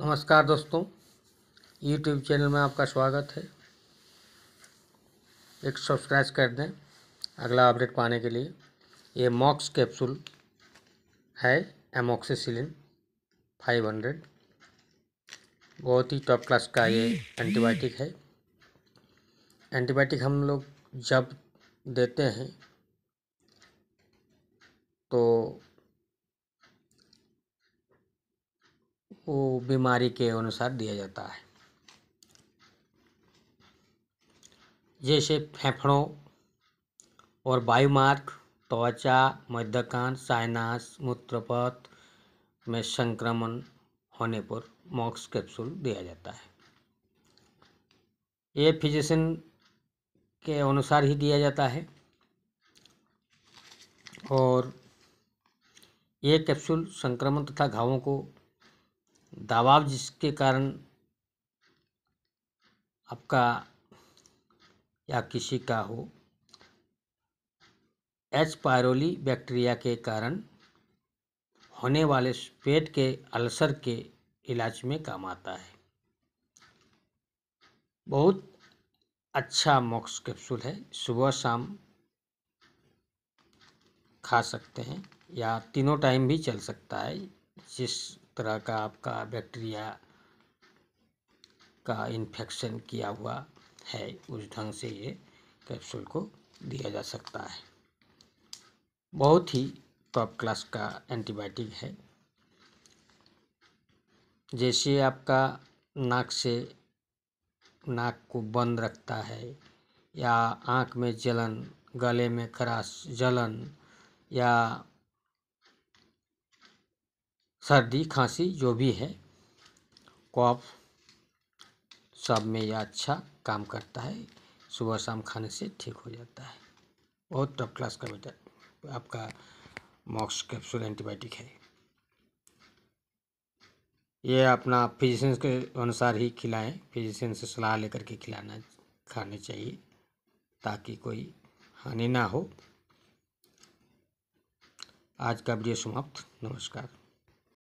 नमस्कार दोस्तों YouTube channel में आपका स्वागत है एक सब्सक्राइब कर दें अगला अपडेट पाने के लिए ये मॉक्स कैप्सूल है एमोक्सीसिलिन 500 बहुत ही टॉप क्लास का ये एंटीबायोटिक है एंटीबायोटिक हम लोग जब देते हैं वो बीमारी के अनुसार दिया जाता है जैसे फेफड़ों और वायुमार्ग त्वचा मध्यकान साइनास मूत्रपथ में संक्रमण होने पर मॉक्स कैप्सूल दिया जाता है ये फिजिशियन के अनुसार ही दिया जाता है और ये कैप्सूल संक्रमण तथा घावों को दबाव जिसके कारण आपका या किसी का हो एच पायरोली बैक्टीरिया के कारण होने वाले पेट के अल्सर के इलाज में काम आता है बहुत अच्छा मॉक्स कैप्सूल है सुबह शाम खा सकते हैं या तीनों टाइम भी चल सकता है जिस तरह का आपका बैक्टीरिया का इन्फेक्शन किया हुआ है उस ढंग से ये कैप्सूल को दिया जा सकता है बहुत ही टॉप क्लास का एंटीबायोटिक है जैसे आपका नाक से नाक को बंद रखता है या आँख में जलन गले में खराश जलन या सर्दी खांसी जो भी है कॉफ सब में यह अच्छा काम करता है सुबह शाम खाने से ठीक हो जाता है बहुत टॉप क्लास का बेटा आपका मॉक्स कैप्सूल एंटीबायोटिक है ये अपना फिजिशियन के अनुसार ही खिलाएं फिजिशियन से सलाह लेकर के खिलाना खाने चाहिए ताकि कोई हानि ना हो आज का वीडियो समाप्त नमस्कार